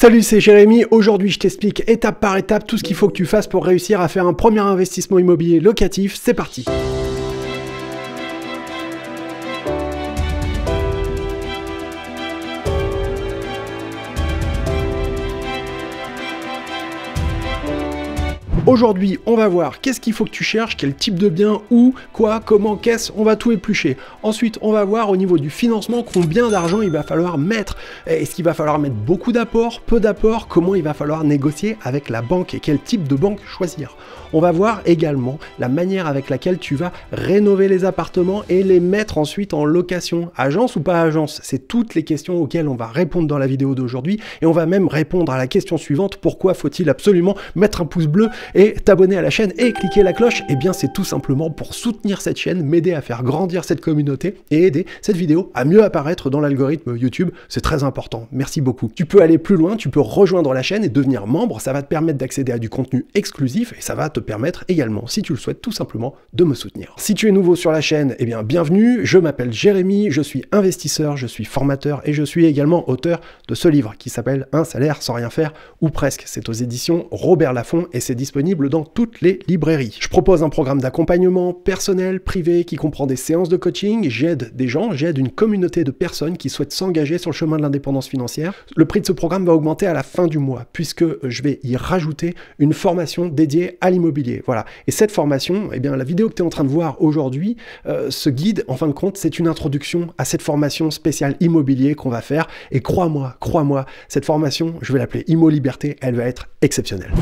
Salut, c'est Jérémy. Aujourd'hui, je t'explique étape par étape tout ce qu'il faut que tu fasses pour réussir à faire un premier investissement immobilier locatif. C'est parti. Aujourd'hui, on va voir qu'est-ce qu'il faut que tu cherches, quel type de bien, où, quoi, comment, qu'est-ce, on va tout éplucher. Ensuite, on va voir au niveau du financement combien d'argent il va falloir mettre. Est-ce qu'il va falloir mettre beaucoup d'apports, peu d'apports, comment il va falloir négocier avec la banque et quel type de banque choisir. On va voir également la manière avec laquelle tu vas rénover les appartements et les mettre ensuite en location, agence ou pas agence. C'est toutes les questions auxquelles on va répondre dans la vidéo d'aujourd'hui et on va même répondre à la question suivante pourquoi faut-il absolument mettre un pouce bleu et t'abonner à la chaîne et cliquer la cloche, et eh bien c'est tout simplement pour soutenir cette chaîne, m'aider à faire grandir cette communauté et aider cette vidéo à mieux apparaître dans l'algorithme YouTube. C'est très important. Merci beaucoup. Tu peux aller plus loin, tu peux rejoindre la chaîne et devenir membre. Ça va te permettre d'accéder à du contenu exclusif et ça va te permettre également, si tu le souhaites, tout simplement de me soutenir. Si tu es nouveau sur la chaîne, et eh bien bienvenue. Je m'appelle Jérémy, je suis investisseur, je suis formateur et je suis également auteur de ce livre qui s'appelle Un salaire sans rien faire ou presque. C'est aux éditions Robert Laffont et c'est disponible dans toutes les librairies. Je propose un programme d'accompagnement personnel, privé, qui comprend des séances de coaching, j'aide des gens, j'aide une communauté de personnes qui souhaitent s'engager sur le chemin de l'indépendance financière. Le prix de ce programme va augmenter à la fin du mois, puisque euh, je vais y rajouter une formation dédiée à l'immobilier. Voilà. Et cette formation, eh bien, la vidéo que tu es en train de voir aujourd'hui, euh, ce guide, en fin de compte, c'est une introduction à cette formation spéciale immobilier qu'on va faire. Et crois-moi, crois-moi, cette formation, je vais l'appeler Immo Liberté, elle va être exceptionnelle.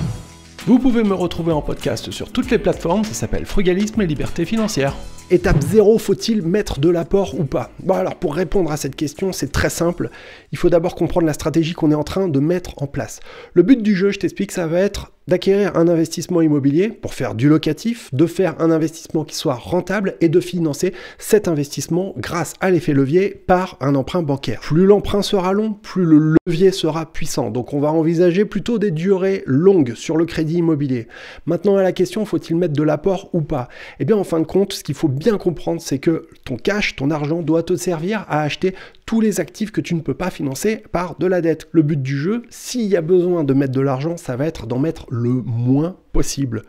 Vous pouvez me retrouver en podcast sur toutes les plateformes, ça s'appelle Frugalisme et Liberté Financière. Étape 0, faut-il mettre de l'apport ou pas Bon alors pour répondre à cette question, c'est très simple. Il faut d'abord comprendre la stratégie qu'on est en train de mettre en place. Le but du jeu, je t'explique, ça va être d'acquérir un investissement immobilier pour faire du locatif, de faire un investissement qui soit rentable et de financer cet investissement grâce à l'effet levier par un emprunt bancaire. Plus l'emprunt sera long, plus le levier sera puissant. Donc on va envisager plutôt des durées longues sur le crédit immobilier. Maintenant à la question, faut-il mettre de l'apport ou pas Eh bien en fin de compte, ce qu'il faut bien comprendre, c'est que ton cash, ton argent doit te servir à acheter tous les actifs que tu ne peux pas financer par de la dette. Le but du jeu, s'il y a besoin de mettre de l'argent, ça va être d'en mettre le moins possible.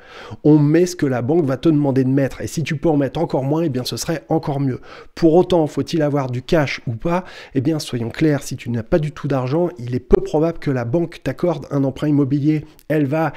On met ce que la banque va te demander de mettre et si tu peux en mettre encore moins, et eh bien ce serait encore mieux. Pour autant, faut-il avoir du cash ou pas Eh bien soyons clairs, si tu n'as pas du tout d'argent, il est peu probable que la banque t'accorde un emprunt immobilier. Elle va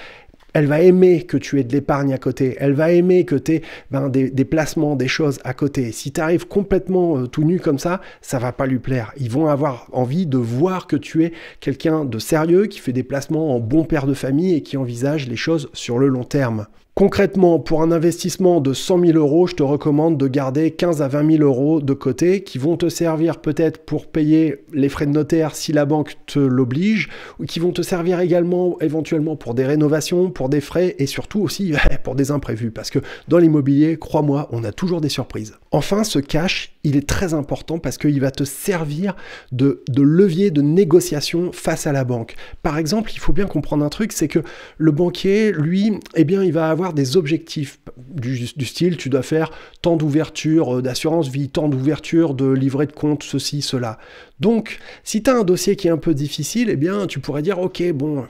elle va aimer que tu aies de l'épargne à côté. Elle va aimer que tu aies ben, des, placements, des choses à côté. Si tu arrives complètement euh, tout nu comme ça, ça va pas lui plaire. Ils vont avoir envie de voir que tu es quelqu'un de sérieux, qui fait des placements en bon père de famille et qui envisage les choses sur le long terme. Concrètement, pour un investissement de 100 000 euros, je te recommande de garder 15 à 20 000 euros de côté qui vont te servir peut-être pour payer les frais de notaire si la banque te l'oblige, ou qui vont te servir également éventuellement pour des rénovations, pour des frais et surtout aussi eh, pour des imprévus. Parce que dans l'immobilier, crois-moi, on a toujours des surprises. Enfin, ce cash, il est très important parce qu'il va te servir de, de levier de négociation face à la banque. Par exemple, il faut bien comprendre un truc, c'est que le banquier, lui, eh bien, il va avoir des objectifs du, du style, tu dois faire tant d'ouverture euh, d'assurance vie, tant d'ouverture de livret de compte, ceci, cela. Donc, si tu as un dossier qui est un peu difficile, eh bien, tu pourrais dire, OK, bon,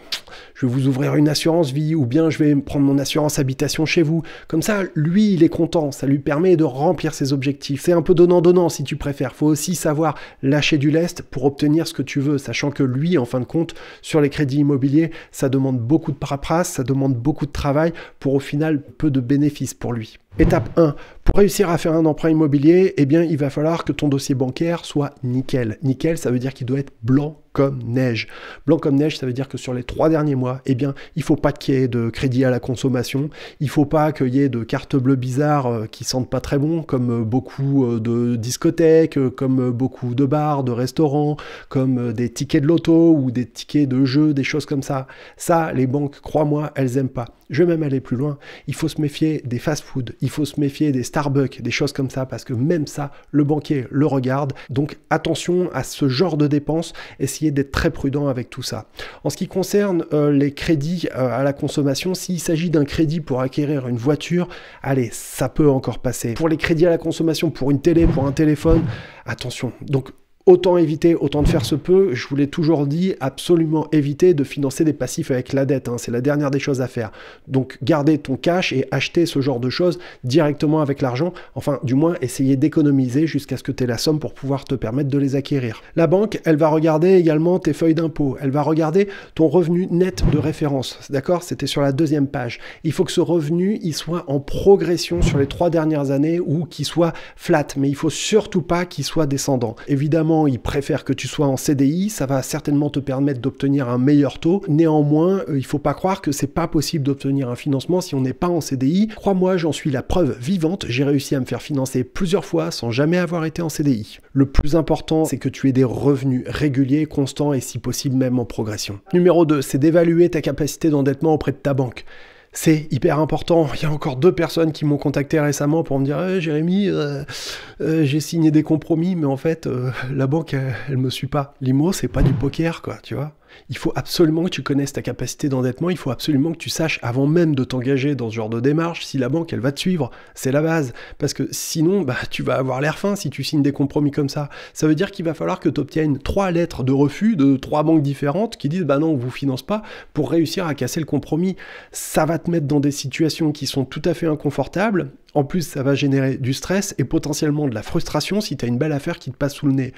je vais vous ouvrir une assurance vie ou bien je vais prendre mon assurance habitation chez vous. Comme ça, lui, il est content. Ça lui permet de remplir ses objectifs. C'est un peu donnant-donnant si tu préfères. Faut aussi savoir lâcher du lest pour obtenir ce que tu veux, sachant que lui, en fin de compte, sur les crédits immobiliers, ça demande beaucoup de paperasse, ça demande beaucoup de travail pour au final peu de bénéfices pour lui. Étape 1. Pour réussir à faire un emprunt immobilier, eh bien, il va falloir que ton dossier bancaire soit nickel. Nickel, ça veut dire qu'il doit être blanc comme neige. Blanc comme neige, ça veut dire que sur les trois derniers mois, eh bien, il faut pas qu'il y ait de crédit à la consommation, il faut pas qu'il y ait de cartes bleues bizarres euh, qui sentent pas très bon, comme euh, beaucoup euh, de discothèques, comme beaucoup de bars, de restaurants, comme des tickets de loto ou des tickets de jeu, des choses comme ça. Ça, les banques, crois-moi, elles aiment pas. Je vais même aller plus loin. Il faut se méfier des fast-food, il faut se méfier des Starbucks, des choses comme ça, parce que même ça, le banquier le regarde. Donc attention à ce genre de dépenses. Et si d'être très prudent avec tout ça. En ce qui concerne euh, les crédits euh, à la consommation, s'il s'agit d'un crédit pour acquérir une voiture, allez, ça peut encore passer. Pour les crédits à la consommation, pour une télé, pour un téléphone, attention. Donc Autant éviter, autant de faire ce peu, je vous l'ai toujours dit, absolument éviter de financer des passifs avec la dette, hein. c'est la dernière des choses à faire. Donc garder ton cash et acheter ce genre de choses directement avec l'argent, enfin du moins essayer d'économiser jusqu'à ce que tu aies la somme pour pouvoir te permettre de les acquérir. La banque, elle va regarder également tes feuilles d'impôt, elle va regarder ton revenu net de référence, d'accord C'était sur la deuxième page. Il faut que ce revenu, il soit en progression sur les trois dernières années ou qu'il soit flat, mais il faut surtout pas qu'il soit descendant. Évidemment, ils préfèrent que tu sois en CDI, ça va certainement te permettre d'obtenir un meilleur taux. Néanmoins, euh, il faut pas croire que c'est pas possible d'obtenir un financement si on n'est pas en CDI. Crois-moi, j'en suis la preuve vivante. J'ai réussi à me faire financer plusieurs fois sans jamais avoir été en CDI. Le plus important, c'est que tu aies des revenus réguliers, constants et si possible même en progression. Numéro 2, c'est d'évaluer ta capacité d'endettement auprès de ta banque c'est hyper important. Il y a encore deux personnes qui m'ont contacté récemment pour me dire eh, Jérémy, euh, euh, j'ai signé des compromis, mais en fait, euh, la banque, elle, me suit pas. L'IMO, c'est pas du poker, quoi, tu vois. Il faut absolument que tu connaisses ta capacité d'endettement, il faut absolument que tu saches avant même de t'engager dans ce genre de démarche si la banque elle va te suivre, c'est la base parce que sinon bah, tu vas avoir l'air fin si tu signes des compromis comme ça. Ça veut dire qu'il va falloir que tu obtiennes trois lettres de refus de trois banques différentes qui disent bah non, on vous finance pas pour réussir à casser le compromis. Ça va te mettre dans des situations qui sont tout à fait inconfortables en plus, ça va générer du stress et potentiellement de la frustration si tu as une belle affaire qui te passe sous le nez.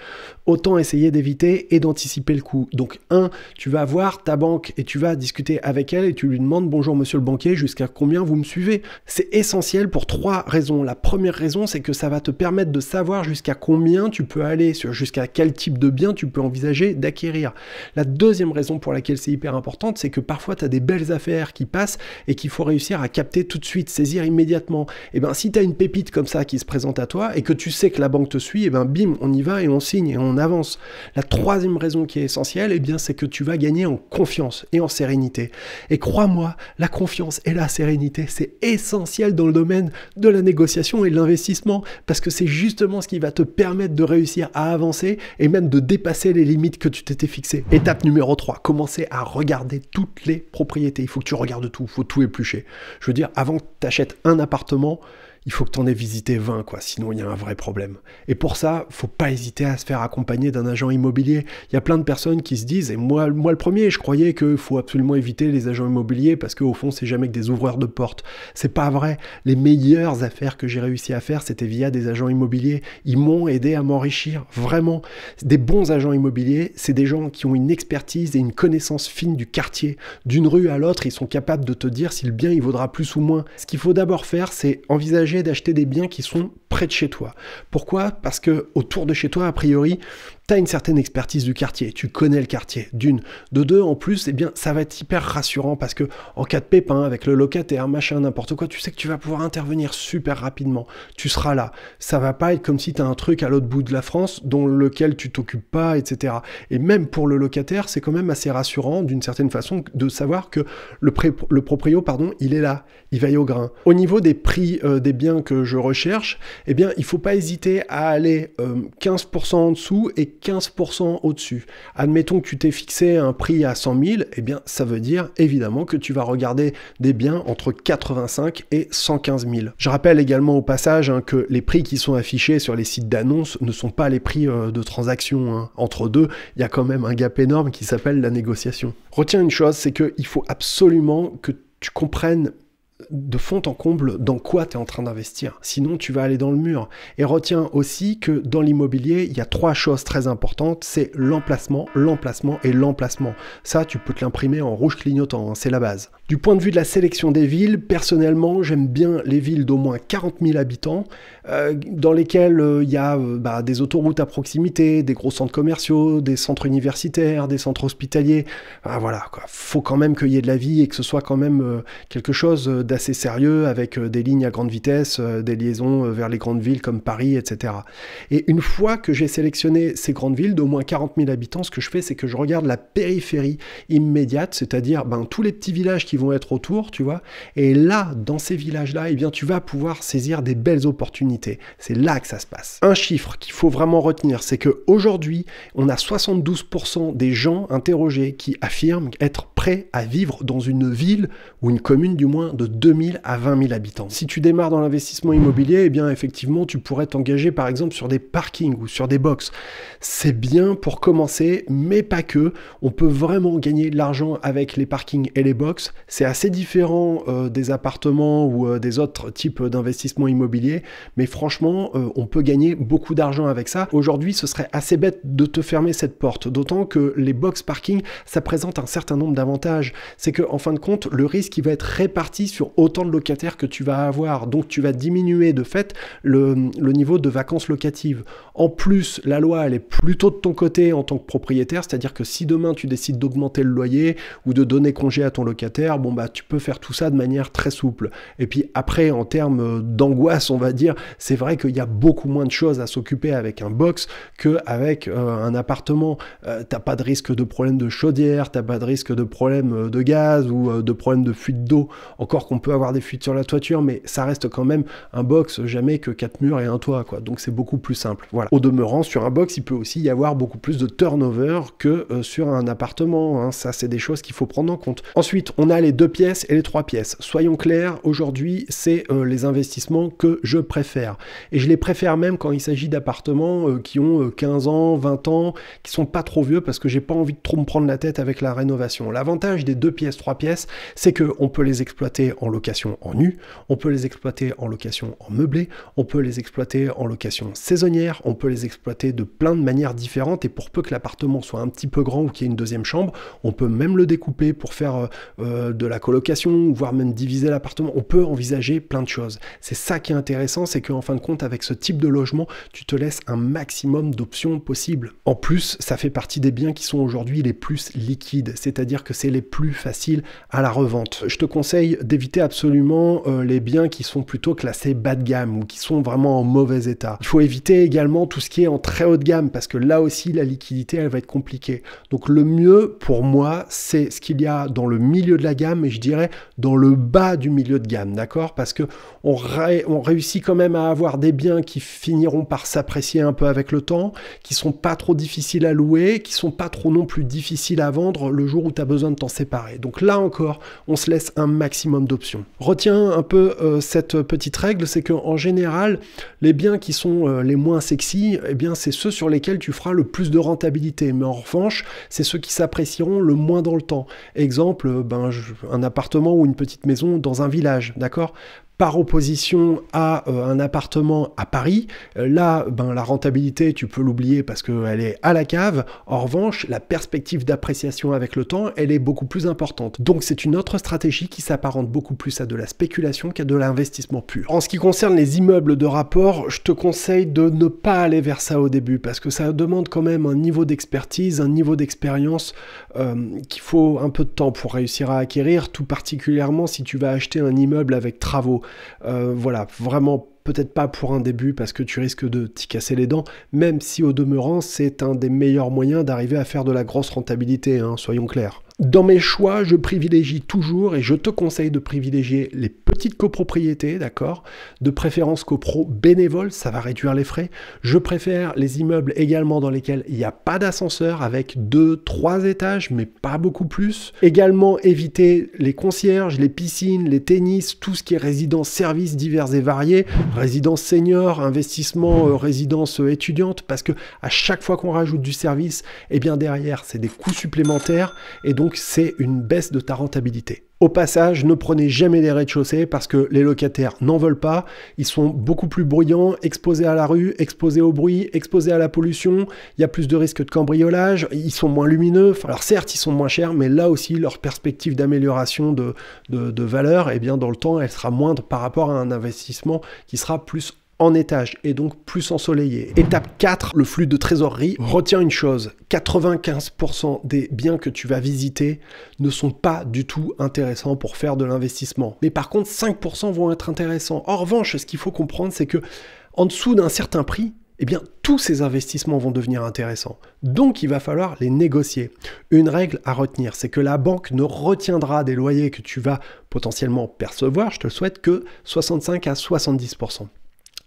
Autant essayer d'éviter et d'anticiper le coup. Donc, un, tu vas voir ta banque et tu vas discuter avec elle et tu lui demandes bonjour monsieur le banquier, jusqu'à combien vous me suivez. C'est essentiel pour trois raisons. La première raison, c'est que ça va te permettre de savoir jusqu'à combien tu peux aller, jusqu'à quel type de bien tu peux envisager d'acquérir. La deuxième raison pour laquelle c'est hyper importante, c'est que parfois tu as des belles affaires qui passent et qu'il faut réussir à capter tout de suite, saisir immédiatement. Et eh ben, ben, si tu as une pépite comme ça qui se présente à toi et que tu sais que la banque te suit, et eh ben, bim, on y va et on signe et on avance. La troisième raison qui est essentielle, et eh bien, c'est que tu vas gagner en confiance et en sérénité. Et crois-moi, la confiance et la sérénité, c'est essentiel dans le domaine de la négociation et de l'investissement parce que c'est justement ce qui va te permettre de réussir à avancer et même de dépasser les limites que tu t'étais fixées. Étape numéro 3, commencer à regarder toutes les propriétés. Il faut que tu regardes tout, il faut tout éplucher. Je veux dire, avant que tu achètes un appartement, il faut que tu en aies visité 20, quoi, sinon il y a un vrai problème. Et pour ça, faut pas hésiter à se faire accompagner d'un agent immobilier. Il y a plein de personnes qui se disent, et moi, moi le premier, je croyais qu'il faut absolument éviter les agents immobiliers parce qu'au fond, c'est jamais que des ouvreurs de porte. C'est pas vrai. Les meilleures affaires que j'ai réussi à faire, c'était via des agents immobiliers. Ils m'ont aidé à m'enrichir, vraiment. Des bons agents immobiliers, c'est des gens qui ont une expertise et une connaissance fine du quartier. D'une rue à l'autre, ils sont capables de te dire si le bien il vaudra plus ou moins. Ce qu'il faut d'abord faire, c'est envisager d'acheter des biens qui sont près de chez toi. Pourquoi Parce que autour de chez toi, a priori, tu as une certaine expertise du quartier, tu connais le quartier, d'une. De deux, en plus, eh bien, ça va être hyper rassurant parce que en cas de pépin, avec le locataire, machin, n'importe quoi, tu sais que tu vas pouvoir intervenir super rapidement. Tu seras là. Ça va pas être comme si tu as un truc à l'autre bout de la France dont lequel tu t'occupes pas, etc. Et même pour le locataire, c'est quand même assez rassurant d'une certaine façon de savoir que le, le proprio, pardon, il est là, il veille au grain. Au niveau des prix euh, des biens que je recherche, eh bien, il faut pas hésiter à aller 15% euh, en dessous et 15% au-dessus. Admettons que tu t'es fixé un prix à 100 000, eh bien ça veut dire évidemment que tu vas regarder des biens entre 85 et 115 000. Je rappelle également au passage hein, que les prix qui sont affichés sur les sites d'annonces ne sont pas les prix euh, de transaction. Hein. Entre deux, il y a quand même un gap énorme qui s'appelle la négociation. Retiens une chose, c'est qu'il faut absolument que tu comprennes de fond en comble dans quoi tu es en train d'investir. Sinon, tu vas aller dans le mur. Et retiens aussi que dans l'immobilier, il y a trois choses très importantes. C'est l'emplacement, l'emplacement et l'emplacement. Ça, tu peux te l'imprimer en rouge clignotant, hein, c'est la base. Du point de vue de la sélection des villes, personnellement, j'aime bien les villes d'au moins 40 000 habitants, euh, dans lesquelles euh, il y a euh, bah, des autoroutes à proximité, des gros centres commerciaux, des centres universitaires, des centres hospitaliers. voilà, faut quand même qu'il y ait de la vie et que ce soit quand même quelque chose d'assez sérieux avec euh, des lignes à grande vitesse, euh, des liaisons euh, vers les grandes villes comme Paris, etc. Et une fois que j'ai sélectionné ces grandes villes d'au moins 40 000 habitants, ce que je fais, c'est que je regarde la périphérie immédiate, c'est-à-dire ben, tous les petits villages qui vont être autour, tu vois. Et là, dans ces villages-là, eh bien, tu vas pouvoir saisir des belles opportunités. C'est là que ça se passe. Un chiffre qu'il faut vraiment retenir, c'est que aujourd'hui, on a 72% des gens interrogés qui affirment être prêts à vivre dans une ville ou une commune du moins de 2000 à 20 000 habitants. Si tu démarres dans l'investissement immobilier, eh bien effectivement, tu pourrais t'engager par exemple sur des parkings ou sur des box. C'est bien pour commencer, mais pas que. On peut vraiment gagner de l'argent avec les parkings et les box. C'est assez différent euh, des appartements ou euh, des autres types d'investissement immobiliers, mais franchement, euh, on peut gagner beaucoup d'argent avec ça. Aujourd'hui, ce serait assez bête de te fermer cette porte, d'autant que les box parking, ça présente un certain nombre d'avantages. C'est que en fin de compte, le risque il va être réparti sur autant de locataires que tu vas avoir. Donc tu vas diminuer de fait le, niveau de vacances locatives. En plus, la loi, elle est plutôt de ton côté en tant que propriétaire, c'est-à-dire que si demain tu décides d'augmenter le loyer ou de donner congé à ton locataire, bon bah tu peux faire tout ça de manière très souple. Et puis après, en termes euh, d'angoisse, on va dire, c'est vrai qu'il y a beaucoup moins de choses à s'occuper avec un box qu'avec euh, un appartement. Tu euh, t'as pas de risque de problème de chaudière, t'as pas de risque de problème de gaz ou de problème de fuite d'eau. Encore qu'on on peut avoir des fuites sur la toiture, mais ça reste quand même un box, jamais que quatre murs et un toit, quoi. Donc c'est beaucoup plus simple. Voilà. Au demeurant, sur un box, il peut aussi y avoir beaucoup plus de turnover que euh, sur un appartement. Hein. Ça, c'est des choses qu'il faut prendre en compte. Ensuite, on a les deux pièces et les trois pièces. Soyons clairs, aujourd'hui, c'est euh, les investissements que je préfère. Et je les préfère même quand il s'agit d'appartements euh, qui ont 15 ans, 20 ans, qui sont pas trop vieux parce que j'ai pas envie de trop me prendre la tête avec la rénovation. L'avantage des deux pièces, trois pièces, c'est que on peut les exploiter en en location en nu, on peut les exploiter en location en meublé, on peut les exploiter en location saisonnière, on peut les exploiter de plein de manières différentes et pour peu que l'appartement soit un petit peu grand ou qu'il y ait une deuxième chambre, on peut même le découper pour faire euh, euh, de la colocation, voire même diviser l'appartement, on peut envisager plein de choses. C'est ça qui est intéressant, c'est qu'en fin de compte, avec ce type de logement, tu te laisses un maximum d'options possibles. En plus, ça fait partie des biens qui sont aujourd'hui les plus liquides, c'est-à-dire que c'est les plus faciles à la revente. Je te conseille d'éviter absolument euh, les biens qui sont plutôt classés bas de gamme ou qui sont vraiment en mauvais état. Il faut éviter également tout ce qui est en très haut de gamme parce que là aussi la liquidité elle va être compliquée. Donc le mieux pour moi c'est ce qu'il y a dans le milieu de la gamme et je dirais dans le bas du milieu de gamme, d'accord Parce que on, on réussit quand même à avoir des biens qui finiront par s'apprécier un peu avec le temps, qui sont pas trop difficiles à louer, qui sont pas trop non plus difficiles à vendre le jour où tu as besoin de t'en séparer. Donc là encore, on se laisse un maximum d'options Retiens un peu euh, cette petite règle, c'est qu'en général, les biens qui sont euh, les moins sexy, eh bien c'est ceux sur lesquels tu feras le plus de rentabilité. Mais en revanche, c'est ceux qui s'apprécieront le moins dans le temps. Exemple, euh, ben, un appartement ou une petite maison dans un village, d'accord par opposition à euh, un appartement à Paris, euh, là, ben, la rentabilité, tu peux l'oublier parce qu'elle est à la cave. En revanche, la perspective d'appréciation avec le temps, elle est beaucoup plus importante. Donc c'est une autre stratégie qui s'apparente beaucoup plus à de la spéculation qu'à de l'investissement pur. En ce qui concerne les immeubles de rapport, je te conseille de ne pas aller vers ça au début parce que ça demande quand même un niveau d'expertise, un niveau d'expérience euh, qu'il faut un peu de temps pour réussir à acquérir, tout particulièrement si tu vas acheter un immeuble avec travaux. Euh, voilà, vraiment peut-être pas pour un début parce que tu risques de t'y casser les dents, même si au demeurant c'est un des meilleurs moyens d'arriver à faire de la grosse rentabilité, hein, soyons clairs. Dans mes choix, je privilégie toujours et je te conseille de privilégier les petites copropriétés, d'accord De préférence copro bénévole, ça va réduire les frais. Je préfère les immeubles également dans lesquels il n'y a pas d'ascenseur avec 2, 3 étages, mais pas beaucoup plus. Également éviter les concierges, les piscines, les tennis, tout ce qui est résidence services divers et variés, résidence senior, investissement, euh, résidence euh, étudiante, parce que à chaque fois qu'on rajoute du service, eh bien derrière, c'est des coûts supplémentaires et donc donc c'est une baisse de ta rentabilité. Au passage, ne prenez jamais les rez-de-chaussée parce que les locataires n'en veulent pas. Ils sont beaucoup plus bruyants, exposés à la rue, exposés au bruit, exposés à la pollution. Il y a plus de risques de cambriolage, ils sont moins lumineux. Alors certes, ils sont moins chers, mais là aussi, leur perspective d'amélioration de, valeur, et eh bien, dans le temps, elle sera moindre par rapport à un investissement qui sera plus étage et donc plus ensoleillé. Étape 4, le flux de trésorerie. retient une chose, 95% des biens que tu vas visiter ne sont pas du tout intéressants pour faire de l'investissement. Mais par contre, 5% vont être intéressants. En revanche, ce qu'il faut comprendre, c'est que en dessous d'un certain prix, eh bien, tous ces investissements vont devenir intéressants. Donc, il va falloir les négocier. Une règle à retenir, c'est que la banque ne retiendra des loyers que tu vas potentiellement percevoir, je te le souhaite, que 65 à 70%.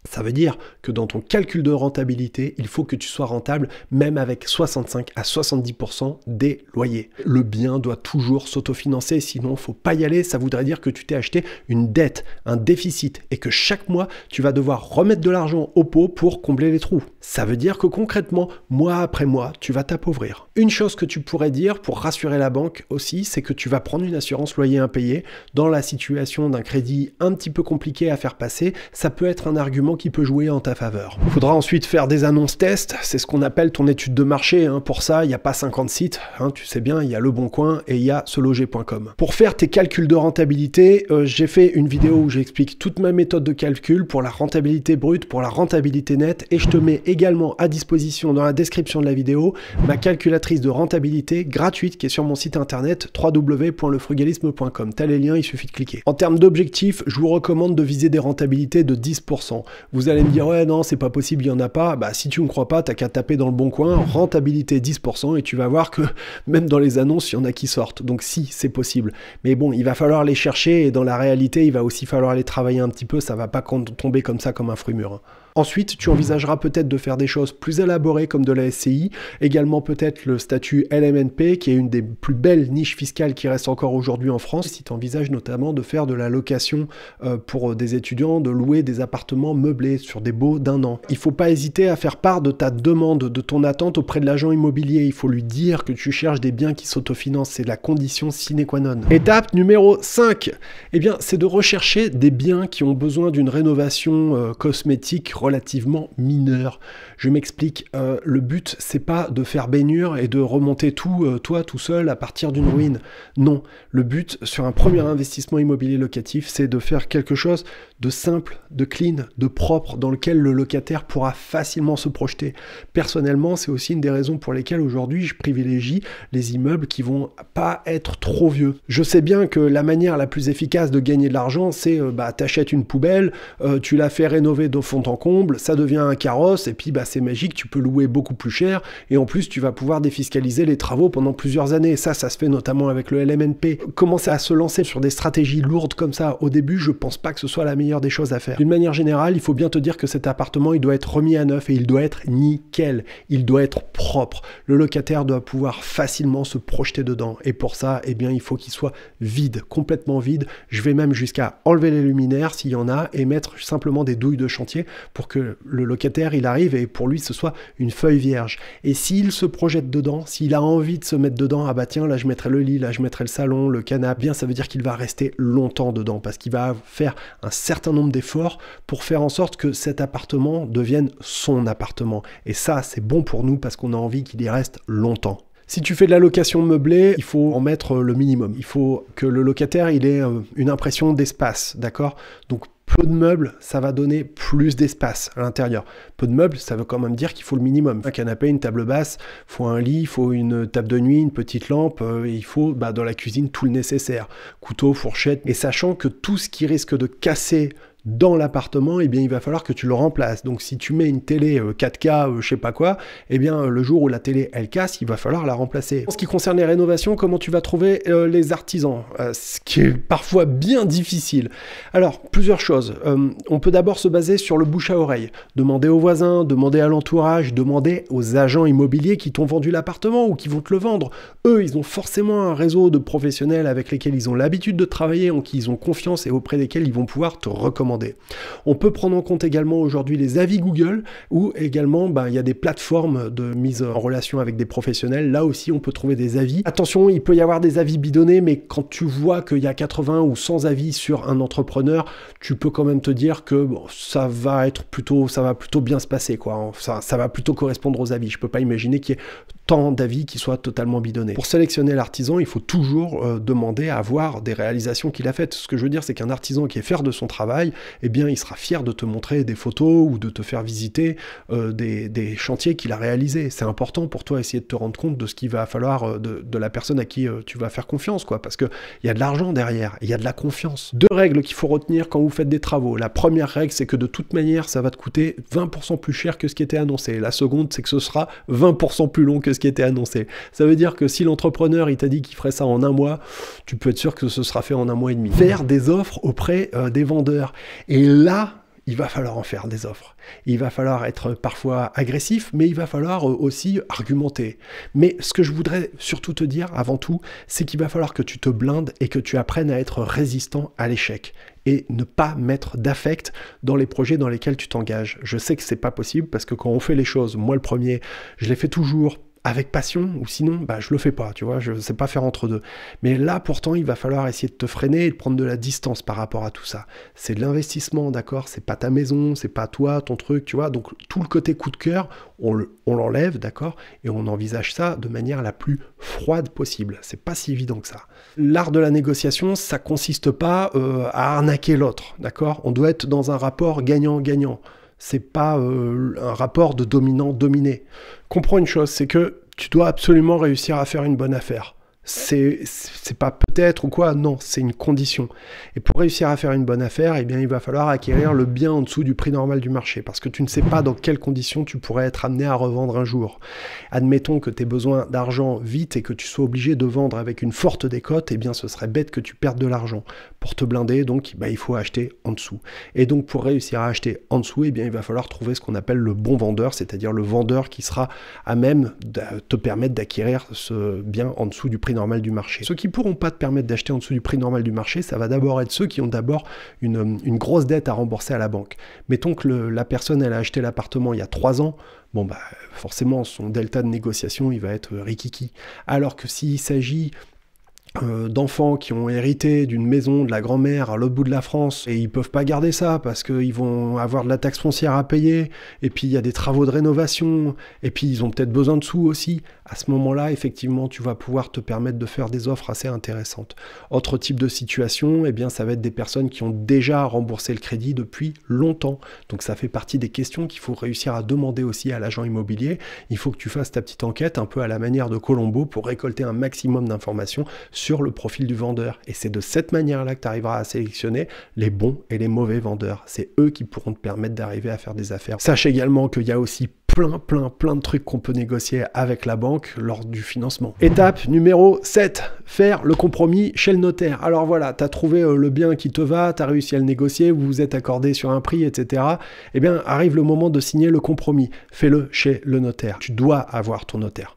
Ça veut dire que dans ton calcul de rentabilité, il faut que tu sois rentable même avec 65 à 70% des loyers. Le bien doit toujours s'autofinancer, sinon faut pas y aller, ça voudrait dire que tu t'es acheté une dette, un déficit et que chaque mois, tu vas devoir remettre de l'argent au pot pour combler les trous. Ça veut dire que concrètement, mois après mois, tu vas t'appauvrir. Une chose que tu pourrais dire pour rassurer la banque aussi, c'est que tu vas prendre une assurance loyer impayé dans la situation d'un crédit un petit peu compliqué à faire passer, ça peut être un argument qui peut jouer en ta faveur. Il faudra ensuite faire des annonces test. c'est ce qu'on appelle ton étude de marché. Hein. Pour ça, il n'y a pas 50 sites, hein. tu sais bien, il y a Le Bon Coin et il y a seloger.com. Pour faire tes calculs de rentabilité, euh, j'ai fait une vidéo où j'explique toute ma méthode de calcul pour la rentabilité brute, pour la rentabilité nette et je te mets également à disposition dans la description de la vidéo ma calculatrice de rentabilité gratuite qui est sur mon site internet www.lefrugalisme.com. T'as les liens, il suffit de cliquer. En termes d'objectifs, je vous recommande de viser des rentabilités de 10%. Vous allez me dire, ouais, non, c'est pas possible, il n'y en a pas. Bah, si tu ne crois pas, t'as qu'à taper dans le bon coin, rentabilité 10%, et tu vas voir que même dans les annonces, il y en a qui sortent. Donc, si, c'est possible. Mais bon, il va falloir les chercher, et dans la réalité, il va aussi falloir les travailler un petit peu. Ça va pas tomber comme ça, comme un fruit mûr. Ensuite, tu envisageras peut-être de faire des choses plus élaborées comme de la SCI, également peut-être le statut LMNP, qui est une des plus belles niches fiscales qui reste encore aujourd'hui en France, si tu envisages notamment de faire de la location euh, pour euh, des étudiants, de louer des appartements meublés sur des baux d'un an. Il ne faut pas hésiter à faire part de ta demande, de ton attente auprès de l'agent immobilier. Il faut lui dire que tu cherches des biens qui s'autofinancent. C'est la condition sine qua non. Étape numéro 5, eh bien, c'est de rechercher des biens qui ont besoin d'une rénovation euh, cosmétique relativement mineur. Je m'explique, euh, le but c'est pas de faire baignure et de remonter tout euh, toi tout seul à partir d'une ruine. Non, le but sur un premier investissement immobilier locatif, c'est de faire quelque chose de simple, de clean, de propre dans lequel le locataire pourra facilement se projeter. Personnellement, c'est aussi une des raisons pour lesquelles aujourd'hui je privilégie les immeubles qui vont pas être trop vieux. Je sais bien que la manière la plus efficace de gagner de l'argent, c'est euh, bah t'achètes une poubelle, tu la fais rénover de fond en compte ça devient un carrosse, et puis bah, c'est magique, tu peux louer beaucoup plus cher, et en plus tu vas pouvoir défiscaliser les travaux pendant plusieurs années. Ça, ça se fait notamment avec le LMNP. Commencer à se lancer sur des stratégies lourdes comme ça, au début, je pense pas que ce soit la meilleure des choses à faire. D'une manière générale, il faut bien te dire que cet appartement, il doit être remis à neuf, et il doit être nickel, il doit être propre. Le locataire doit pouvoir facilement se projeter dedans, et pour ça, eh bien, il faut qu'il soit vide, complètement vide. Je vais même jusqu'à enlever les luminaires s'il y en a, et mettre simplement des douilles de chantier pour que le locataire il arrive et pour lui ce soit une feuille vierge. Et s'il se projette dedans, s'il a envie de se mettre dedans, ah bah tiens là je mettrai le lit, là je mettrai le salon, le canapé, eh bien ça veut dire qu'il va rester longtemps dedans parce qu'il va faire un certain nombre d'efforts pour faire en sorte que cet appartement devienne son appartement. Et ça c'est bon pour nous parce qu'on a envie qu'il y reste longtemps. Si tu fais de la location meublée, il faut en mettre le minimum. Il faut que le locataire, il ait euh, une impression d'espace, d'accord Donc peu de meubles, ça va donner plus d'espace à l'intérieur. Peu de meubles, ça veut quand même dire qu'il faut le minimum. Un canapé, une table basse, il faut un lit, il faut une table de nuit, une petite lampe, et euh, il faut bah, dans la cuisine tout le nécessaire. Couteau, fourchette. Et sachant que tout ce qui risque de casser dans l'appartement, et eh bien, il va falloir que tu le remplaces. Donc, si tu mets une télé 4K, euh, euh, je sais pas quoi, et eh bien, euh, le jour où la télé elle casse, il va falloir la remplacer. En ce qui concerne les rénovations, comment tu vas trouver les artisans Ce qui est parfois bien difficile. Alors, plusieurs choses. on peut d'abord se baser sur le bouche à oreille. Demander aux voisins, demander à l'entourage, demander aux agents immobiliers qui t'ont vendu l'appartement ou qui vont te le vendre. Eux, ils ont forcément un réseau de professionnels avec lesquels ils ont l'habitude de travailler, en qui ils ont confiance et auprès desquels ils vont pouvoir te recommander on peut prendre en compte également aujourd'hui les avis Google ou également bah, il y a des plateformes de mise en relation avec des professionnels. Là aussi, on peut trouver des avis. Attention, il peut y avoir des avis bidonnés, mais quand tu vois qu'il y a 80 ou 100 avis sur un entrepreneur, tu peux quand même te dire que ça va être plutôt, ça va plutôt bien se passer, quoi. Ça, va plutôt correspondre aux avis. Je peux pas imaginer qu'il y ait tant d'avis qui soit totalement bidonné. Pour sélectionner l'artisan, il faut toujours euh, demander à voir des réalisations qu'il a faites. Ce que je veux dire, c'est qu'un artisan qui est fier de son travail, eh bien, il sera fier de te montrer des photos ou de te faire visiter euh, des, chantiers qu'il a réalisés. C'est important pour toi essayer de te rendre compte de ce qu'il va falloir euh, de, la personne à qui tu vas faire confiance, quoi, parce qu'il y a de l'argent derrière, il y a de la confiance. Deux règles qu'il faut retenir quand vous faites des travaux. La première règle, c'est que de toute manière, ça va te coûter 20% plus cher que ce qui était annoncé. La seconde, c'est que ce sera 20% plus long que ce qui était annoncé. Ça veut dire que si l'entrepreneur il t'a dit qu'il ferait ça en un mois, tu peux être sûr que ce sera fait en un mois et demi. Faire des offres auprès euh, des vendeurs. Et là, il va falloir en faire des offres. Il va falloir être parfois agressif, mais il va falloir euh, aussi argumenter. Mais ce que je voudrais surtout te dire avant tout, c'est qu'il va falloir que tu te blindes et que tu apprennes à être résistant à l'échec et ne pas mettre d'affect dans les projets dans lesquels tu t'engages. Je sais que c'est pas possible parce que quand on fait les choses, moi le premier, je les fais toujours avec passion, ou sinon, bah, je le fais pas, tu vois, je sais pas faire entre deux. Mais là, pourtant, il va falloir essayer de te freiner et de prendre de la distance par rapport à tout ça. C'est de l'investissement, d'accord C'est pas ta maison, c'est pas toi, ton truc, tu vois. Donc, tout le côté coup de cœur, on l'enlève, d'accord Et on envisage ça de manière la plus froide possible. C'est pas si évident que ça. L'art de la négociation, ça consiste pas euh, à arnaquer l'autre, d'accord On doit être dans un rapport gagnant-gagnant c'est pas euh, un rapport de dominant-dominé comprends une chose, c'est que tu dois absolument réussir à faire une bonne affaire. C'est pas être ou quoi. Non, c'est une condition. Et pour réussir à faire une bonne affaire, et eh bien, il va falloir acquérir le bien en dessous du prix normal du marché parce que tu ne sais pas dans quelles conditions tu pourrais être amené à revendre un jour. Admettons que tu aies besoin d'argent vite et que tu sois obligé de vendre avec une forte décote, et eh bien, ce serait bête que tu perdes de l'argent. Pour te blinder, donc, bah, il faut acheter en dessous. Et donc, pour réussir à acheter en dessous, et eh bien, il va falloir trouver ce qu'on appelle le bon vendeur, c'est-à-dire le vendeur qui sera à même de te permettre d'acquérir ce bien en dessous du prix normal du marché. Ceux qui pourront pas te permettre d'acheter en dessous du prix normal du marché, ça va d'abord être ceux qui ont d'abord une, euh, grosse dette à rembourser à la banque. Mettons que la personne, elle a acheté l'appartement il y a trois ans, bon bah forcément son delta de négociation, il va être euh, rikiki. Alors que s'il s'agit euh, d'enfants qui ont hérité d'une maison de la grand-mère à l'autre bout de la France et ils peuvent pas garder ça parce qu'ils vont avoir de la taxe foncière à payer et puis il y a des travaux de rénovation et puis ils ont peut-être besoin de sous aussi. À ce moment-là, effectivement, tu vas pouvoir te permettre de faire des offres assez intéressantes. Autre type de situation, et eh bien, ça va être des personnes qui ont déjà remboursé le crédit depuis longtemps. Donc ça fait partie des questions qu'il faut réussir à demander aussi à l'agent immobilier. Il faut que tu fasses ta petite enquête un peu à la manière de Colombo pour récolter un maximum d'informations sur le profil du vendeur. Et c'est de cette manière-là que tu arriveras à sélectionner les bons et les mauvais vendeurs. C'est eux qui pourront te permettre d'arriver à faire des affaires. Sache également qu'il y a aussi plein, plein, plein de trucs qu'on peut négocier avec la banque lors du financement. Étape numéro 7, faire le compromis chez le notaire. Alors voilà, tu as trouvé euh, le bien qui te va, tu as réussi à le négocier, vous vous êtes accordé sur un prix, etc. Eh bien, arrive le moment de signer le compromis. Fais-le chez le notaire. Tu dois avoir ton notaire.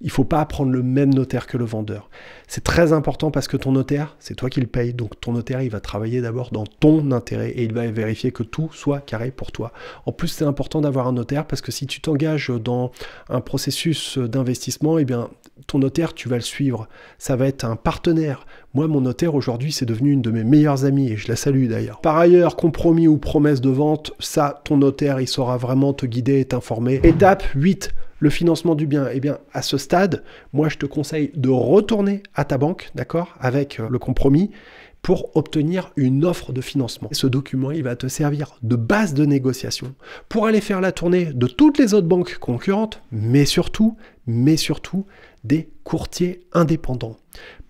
Il ne faut pas prendre le même notaire que le vendeur. C'est très important parce que ton notaire, c'est toi qui le payes. Donc ton notaire, il va travailler d'abord dans ton intérêt et il va vérifier que tout soit carré pour toi. En plus, c'est important d'avoir un notaire parce que si tu t'engages dans un processus d'investissement, eh bien, ton notaire, tu vas le suivre. Ça va être un partenaire. Moi, mon notaire aujourd'hui, c'est devenu une de mes meilleures amies et je la salue d'ailleurs. Par ailleurs, compromis ou promesse de vente, ça, ton notaire, il saura vraiment te guider et t'informer. Étape 8 le financement du bien, et eh bien, à ce stade, moi, je te conseille de retourner à ta banque, d'accord, avec euh, le compromis, pour obtenir une offre de financement. Ce document, il va te servir de base de négociation pour aller faire la tournée de toutes les autres banques concurrentes, mais surtout, mais surtout, des courtiers indépendants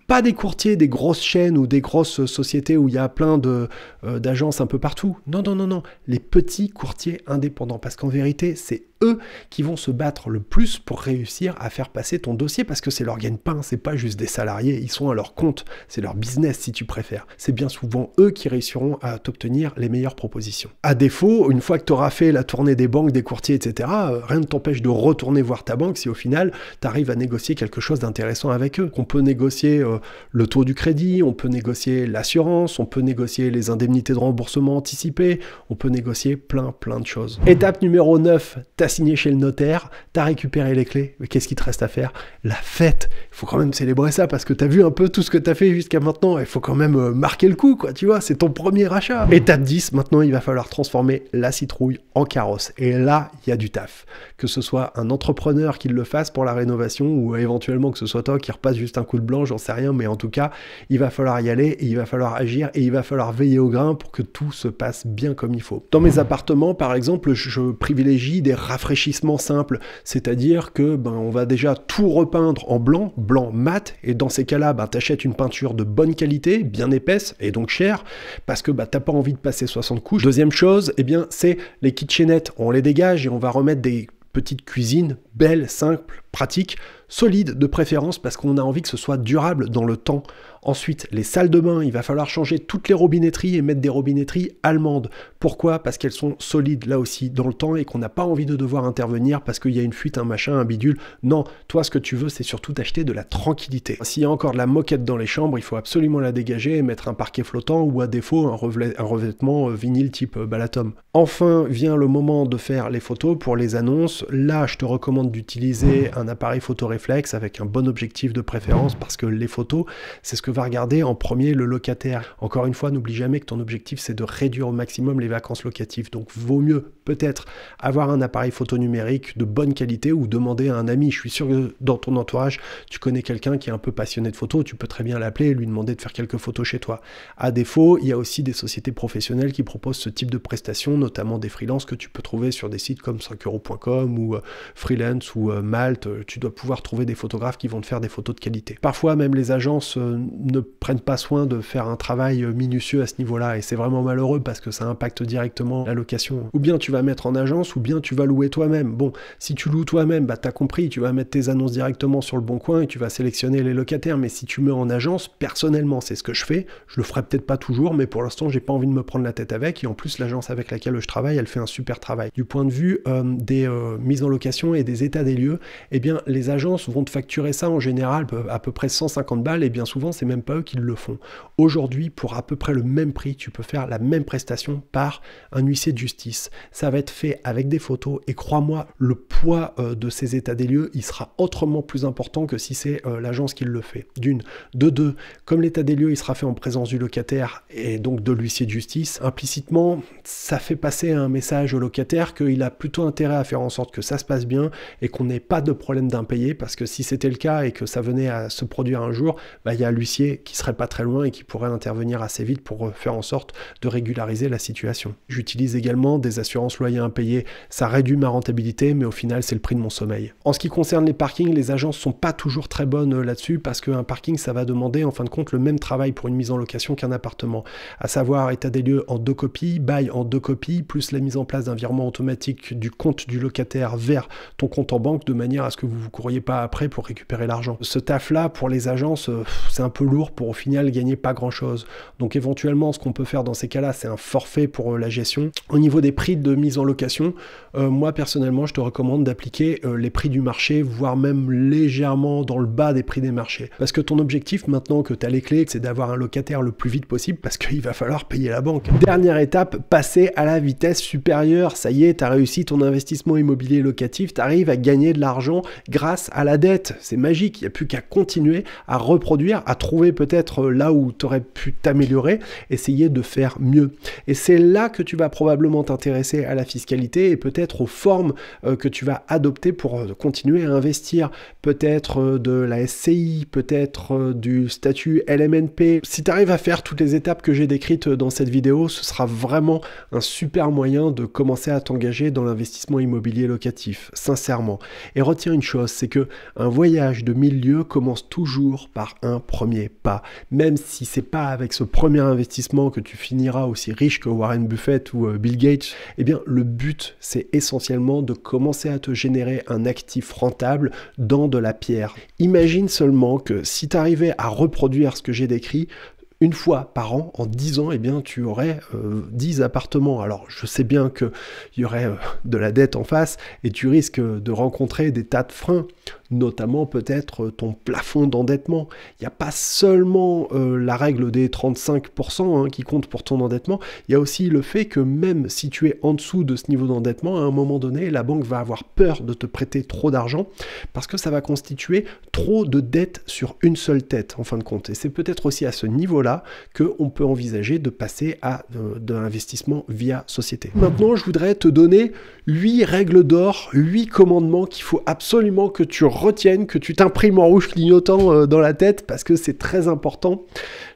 pas des courtiers des grosses chaînes ou des grosses sociétés où il y a plein de, euh, d'agences un peu partout. Non, non, non, non. Les petits courtiers indépendants. Parce qu'en vérité, c'est eux qui vont se battre le plus pour réussir à faire passer ton dossier parce que c'est leur gagne-pain, c'est pas juste des salariés, ils sont à leur compte, c'est leur business si tu préfères. C'est bien souvent eux qui réussiront à t'obtenir les meilleures propositions. À défaut, une fois que tu auras fait la tournée des banques, des courtiers, etc., euh, rien ne t'empêche de retourner voir ta banque si au final tu arrives à négocier quelque chose d'intéressant avec eux. On peut négocier euh, le taux du crédit, on peut négocier l'assurance, on peut négocier les indemnités de remboursement anticipé, on peut négocier plein plein de choses. Étape numéro 9, signé chez le notaire, tu as récupéré les clés, mais qu'est-ce qu'il te reste à faire La fête Il faut quand même célébrer ça parce que tu as vu un peu tout ce que tu as fait jusqu'à maintenant, il faut quand même euh, marquer le coup, quoi, tu vois, c'est ton premier rachat. Étape 10, maintenant il va falloir transformer la citrouille en carrosse. Et là, il y a du taf. Que ce soit un entrepreneur qui le fasse pour la rénovation ou éventuellement que ce soit toi qui repasse juste un coup de blanc, j'en sais rien, mais en tout cas, il va falloir y aller et il va falloir agir et il va falloir veiller au grain pour que tout se passe bien comme il faut. Dans mes appartements, par exemple, je privilégie des rats rafraîchissement simple, c'est-à-dire que ben, on va déjà tout repeindre en blanc, blanc mat, et dans ces cas-là, ben, t'achètes une peinture de bonne qualité, bien épaisse et donc chère, parce que ben, t'as pas envie de passer 60 couches. Deuxième chose, et eh bien, c'est les kitchenettes, on les dégage et on va remettre des petites cuisines belles, simples, pratiques, solides de préférence, parce qu'on a envie que ce soit durable dans le temps. Ensuite, les salles de bain, il va falloir changer toutes les robinetteries et mettre des robinetteries allemandes. Pourquoi Parce qu'elles sont solides là aussi dans le temps et qu'on n'a pas envie de devoir intervenir parce qu'il y a une fuite, un machin, un bidule. Non, toi ce que tu veux, c'est surtout acheter de la tranquillité. S'il y a encore de la moquette dans les chambres, il faut absolument la dégager et mettre un parquet flottant ou à défaut un, revêtement euh, vinyle type euh, Balatom. Enfin vient le moment de faire les photos pour les annonces. Là, je te recommande d'utiliser un appareil photo réflexe avec un bon objectif de préférence parce que les photos, c'est ce que regarder en premier le locataire. Encore une fois, n'oublie jamais que ton objectif, c'est de réduire au maximum les vacances locatives. Donc, vaut mieux peut-être avoir un appareil photo numérique de bonne qualité ou demander à un ami. Je suis sûr que dans ton entourage, tu connais quelqu'un qui est un peu passionné de photo. tu peux très bien l'appeler et lui demander de faire quelques photos chez toi. À défaut, il y a aussi des sociétés professionnelles qui proposent ce type de prestations, notamment des freelances que tu peux trouver sur des sites comme 5euros.com ou euh, freelance ou euh, Malte. Tu dois pouvoir trouver des photographes qui vont te faire des photos de qualité. Parfois, même les agences euh, ne prennent pas soin de faire un travail minutieux à ce niveau-là, et c'est vraiment malheureux parce que ça impacte directement la location. Ou bien tu vas mettre en agence, ou bien tu vas louer toi-même. Bon, si tu loues toi-même, bah t'as compris, tu vas mettre tes annonces directement sur le bon coin et tu vas sélectionner les locataires, mais si tu mets en agence, personnellement, c'est ce que je fais, je le ferai peut-être pas toujours, mais pour l'instant, j'ai pas envie de me prendre la tête avec, et en plus, l'agence avec laquelle je travaille, elle fait un super travail. Du point de vue euh, des euh, mises en location et des états des lieux, et eh bien, les agences vont te facturer ça en général euh, à peu près 150 balles, et bien souvent, c'est même pas eux qui le font. Aujourd'hui, pour à peu près le même prix, tu peux faire la même prestation par un huissier de justice. Ça va être fait avec des photos et crois-moi, le poids euh, de ces états des lieux, il sera autrement plus important que si c'est euh, l'agence qui le fait. D'une. De deux, comme l'état des lieux, il sera fait en présence du locataire et donc de l'huissier de justice, implicitement, ça fait passer un message au locataire qu'il a plutôt intérêt à faire en sorte que ça se passe bien et qu'on n'ait pas de problème d'impayé parce que si c'était le cas et que ça venait à se produire un jour, bah, il y a l'huissier qui serait pas très loin et qui pourrait intervenir assez vite pour faire en sorte de régulariser la situation. J'utilise également des assurances loyers impayés. Ça réduit ma rentabilité, mais au final, c'est le prix de mon sommeil. En ce qui concerne les parkings, les agences sont pas toujours très bonnes euh, là-dessus parce qu'un parking, ça va demander en fin de compte le même travail pour une mise en location qu'un appartement, à savoir état des lieux en deux copies, bail en deux copies, plus la mise en place d'un virement automatique du compte du locataire vers ton compte en banque de manière à ce que vous vous courriez pas après pour récupérer l'argent. Ce taf-là, pour les agences, euh, c'est un peu lourd pour au final gagner pas grand chose. Donc éventuellement, ce qu'on peut faire dans ces cas-là, c'est un forfait pour euh, la gestion. Au niveau des prix de mise en location, euh, moi personnellement, je te recommande d'appliquer euh, les prix du marché, voire même légèrement dans le bas des prix des marchés. Parce que ton objectif maintenant que tu as les clés, c'est d'avoir un locataire le plus vite possible parce qu'il va falloir payer la banque. Dernière étape, passer à la vitesse supérieure. Ça y est, tu as réussi ton investissement immobilier locatif, tu arrives à gagner de l'argent grâce à la dette. C'est magique, il n'y a plus qu'à continuer à reproduire, à trouver peut-être euh, là où tu aurais pu t'améliorer, essayer de faire mieux. Et c'est là que tu vas probablement t'intéresser à la fiscalité et peut-être aux formes euh, que tu vas adopter pour euh, continuer à investir. Peut-être de la SCI, peut-être du statut LMNP. Si tu arrives à faire toutes les étapes que j'ai décrites dans cette vidéo, ce sera vraiment un super moyen de commencer à t'engager dans l'investissement immobilier locatif, sincèrement. Et retiens une chose, c'est que un voyage de mille lieux commence toujours par un premier pas. Même si c'est pas avec ce premier investissement que tu finiras aussi riche que Warren Buffett ou euh, Bill Gates, eh bien le but c'est essentiellement de commencer à te générer un actif rentable dans de la pierre. Imagine seulement que si tu arrivais à reproduire ce que j'ai décrit, une fois par an, en 10 ans, eh bien, tu aurais 10 euh, appartements. Alors, je sais bien qu'il y aurait euh, de la dette en face et tu risques de rencontrer des tas de freins notamment peut-être euh, ton plafond d'endettement. Il n'y a pas seulement euh, la règle des 35% hein, qui compte pour ton endettement, il y a aussi le fait que même si tu es en dessous de ce niveau d'endettement, à un moment donné, la banque va avoir peur de te prêter trop d'argent parce que ça va constituer trop de dettes sur une seule tête en fin de compte. Et c'est peut-être aussi à ce niveau-là qu'on peut envisager de passer à euh, de l'investissement via société. Maintenant, je voudrais te donner 8 règles d'or, 8 commandements qu'il faut absolument que tu retiennent, que tu t'imprimes en rouge clignotant euh, dans la tête, parce que c'est très important.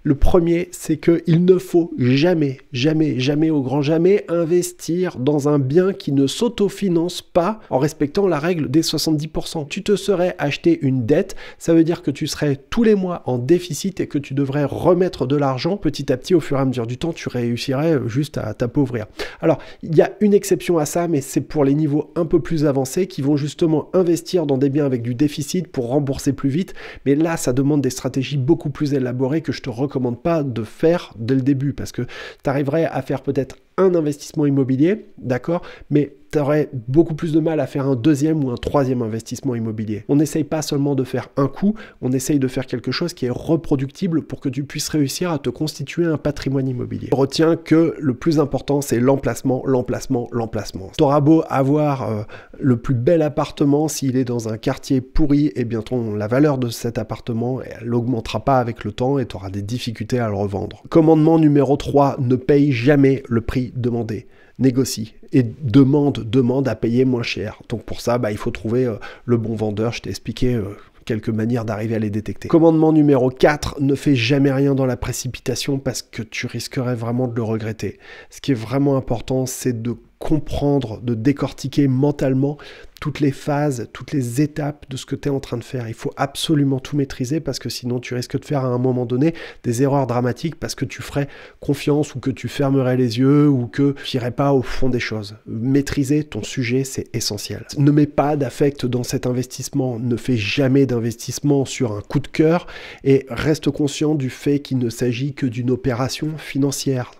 Le premier, c'est qu'il ne faut jamais, jamais, jamais, au grand jamais, investir dans un bien qui ne s'autofinance pas en respectant la règle des 70%. Tu te serais acheté une dette, ça veut dire que tu serais tous les mois en déficit et que tu devrais remettre de l'argent petit à petit au fur et à mesure du temps, tu réussirais juste à t'appauvrir. Alors, il y a une exception à ça, mais c'est pour les niveaux un peu plus avancés qui vont justement investir dans des biens avec du déficit pour rembourser plus vite, mais là ça demande des stratégies beaucoup plus élaborées que je te recommande pas de faire dès le début parce que tu arriverais à faire peut-être un investissement immobilier, d'accord, mais tu aurais beaucoup plus de mal à faire un deuxième ou un troisième investissement immobilier. On n'essaye pas seulement de faire un coup, on essaye de faire quelque chose qui est reproductible pour que tu puisses réussir à te constituer un patrimoine immobilier. Retiens que le plus important, c'est l'emplacement, l'emplacement, l'emplacement. auras beau avoir euh, le plus bel appartement, s'il est dans un quartier pourri, et eh la valeur de cet appartement, elle n'augmentera pas avec le temps et tu auras des difficultés à le revendre. Commandement numéro 3, ne paye jamais le prix demandé négocie et demande, demande à payer moins cher. Donc pour ça, bah, il faut trouver euh, le bon vendeur. Je t'ai expliqué euh, quelques manières d'arriver à les détecter. Commandement numéro 4, ne fais jamais rien dans la précipitation parce que tu risquerais vraiment de le regretter. Ce qui est vraiment important, c'est de comprendre, de décortiquer mentalement toutes les phases, toutes les étapes de ce que tu es en train de faire. Il faut absolument tout maîtriser parce que sinon tu risques de faire à un moment donné des erreurs dramatiques parce que tu ferais confiance ou que tu fermerais les yeux ou que tu n'irais pas au fond des choses. Maîtriser ton sujet, c'est essentiel. Ne mets pas d'affect dans cet investissement, ne fais jamais d'investissement sur un coup de cœur et reste conscient du fait qu'il ne s'agit que d'une opération financière.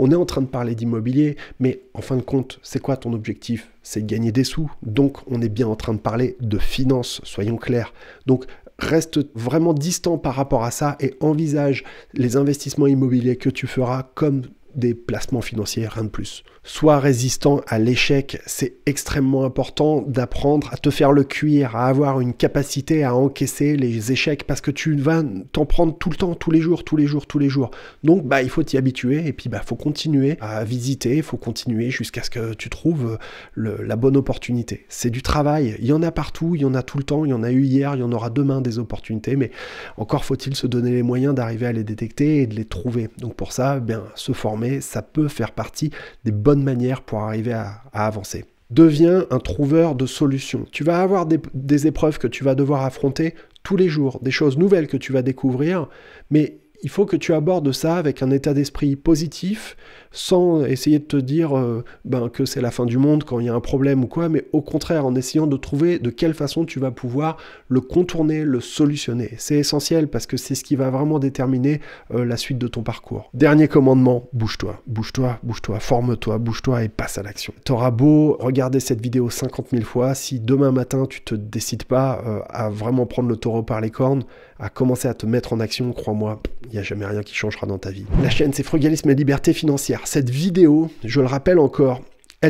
On est en train de parler d'immobilier, mais en fin de compte, c'est quoi ton objectif c'est de gagner des sous. Donc on est bien en train de parler de finances, soyons clairs. Donc reste vraiment distant par rapport à ça et envisage les investissements immobiliers que tu feras comme des placements financiers, rien de plus. Sois résistant à l'échec, c'est extrêmement important d'apprendre à te faire le cuir, à avoir une capacité à encaisser les échecs parce que tu vas t'en prendre tout le temps, tous les jours, tous les jours, tous les jours. Donc bah il faut t'y habituer et puis bah faut continuer à visiter, faut continuer jusqu'à ce que tu trouves la bonne opportunité. C'est du travail, il y en a partout, il y en a tout le temps, il y en a eu hier, il y en aura demain des opportunités, mais encore faut-il se donner les moyens d'arriver à les détecter et de les trouver. Donc pour ça, eh bien se former ça peut faire partie des bonnes manières pour arriver à, avancer. Deviens un trouveur de solutions. Tu vas avoir des épreuves que tu vas devoir affronter tous les jours, des choses nouvelles que tu vas découvrir, mais il faut que tu abordes ça avec un état d'esprit positif, sans essayer de te dire euh, ben, que c'est la fin du monde quand il y a un problème ou quoi, mais au contraire en essayant de trouver de quelle façon tu vas pouvoir le contourner, le solutionner. C'est essentiel parce que c'est ce qui va vraiment déterminer euh, la suite de ton parcours. Dernier commandement, bouge-toi, bouge-toi, bouge-toi, forme-toi, bouge-toi et passe à l'action. T'auras beau regarder cette vidéo 50 000 fois, si demain matin tu te décides pas euh, à vraiment prendre le taureau par les cornes, à commencer à te mettre en action, crois-moi, il n'y a jamais rien qui changera dans ta vie. La chaîne c'est Frugalisme et Liberté Financière cette vidéo, je le rappelle encore,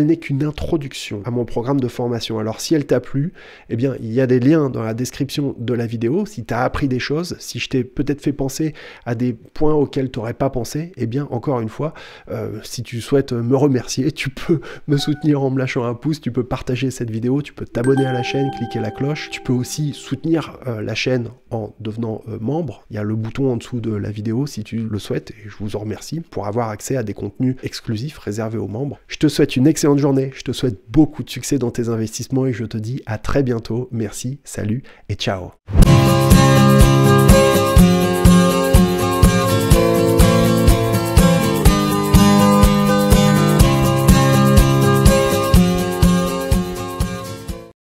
n'est qu'une introduction à mon programme de formation. Alors si elle t'a plu, et eh bien il y a des liens dans la description de la vidéo. Si tu as appris des choses, si je t'ai peut-être fait penser à des points auxquels tu n'aurais pas pensé, et eh bien encore une fois, euh, si tu souhaites me remercier, tu peux me soutenir en me lâchant un pouce, tu peux partager cette vidéo, tu peux t'abonner à la chaîne, cliquer la cloche, tu peux aussi soutenir euh, la chaîne en devenant euh, membre. Il y a le bouton en dessous de la vidéo si tu le souhaites et je vous en remercie pour avoir accès à des contenus exclusifs réservés aux membres. Je te souhaite une excellente journée. Je te souhaite beaucoup de succès dans tes investissements et je te dis à très bientôt. Merci, salut et ciao.